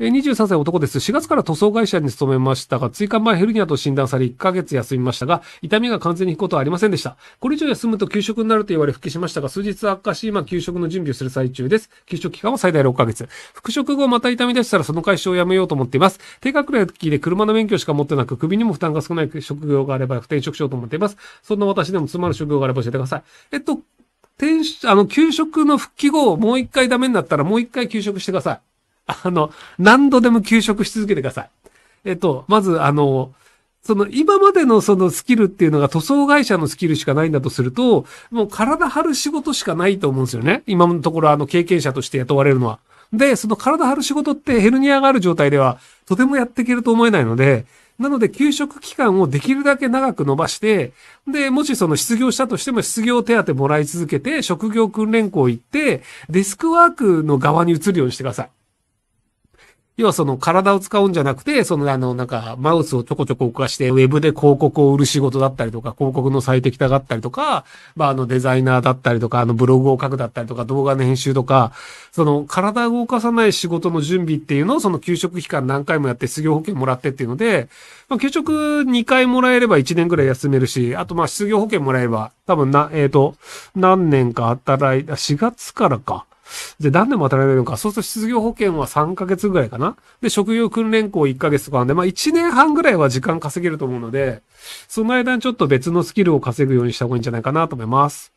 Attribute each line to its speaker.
Speaker 1: 23歳男です。4月から塗装会社に勤めましたが、追加前ヘルニアと診断され1ヶ月休みましたが、痛みが完全に引くことはありませんでした。これ以上休むと休職になると言われ復帰しましたが、数日悪化し、今休職の準備をする最中です。休職期間は最大6ヶ月。復職後また痛み出したらその会社を辞めようと思っています。低学歴で車の免許しか持ってなく、首にも負担が少ない職業があれば転職しようと思っています。そんな私でもつまる職業があれば教えてください。えっと、転、あの、休職の復帰後、もう一回ダメになったらもう一回休職してください。あの、何度でも休職し続けてください。えっと、まず、あの、その今までのそのスキルっていうのが塗装会社のスキルしかないんだとすると、もう体張る仕事しかないと思うんですよね。今のところあの経験者として雇われるのは。で、その体張る仕事ってヘルニアがある状態ではとてもやっていけると思えないので、なので休職期間をできるだけ長く伸ばして、で、もしその失業したとしても失業手当もらい続けて、職業訓練校行って、デスクワークの側に移るようにしてください。要はその体を使うんじゃなくて、そのあの、なんか、マウスをちょこちょこ動かして、ウェブで広告を売る仕事だったりとか、広告の最適化だったりとか、まあ、あの、デザイナーだったりとか、あの、ブログを書くだったりとか、動画の編集とか、その、体を動かさない仕事の準備っていうのを、その給食期間何回もやって、失業保険もらってっていうので、まあ、給食2回もらえれば1年ぐらい休めるし、あと、まあ、失業保険もらえば、多分な、えっ、ー、と、何年か働いた、4月からか。で、何年もられるのか。そうすると失業保険は3ヶ月ぐらいかな。で、職業訓練校1ヶ月とかなんで、まあ1年半ぐらいは時間稼げると思うので、その間にちょっと別のスキルを稼ぐようにした方がいいんじゃないかなと思います。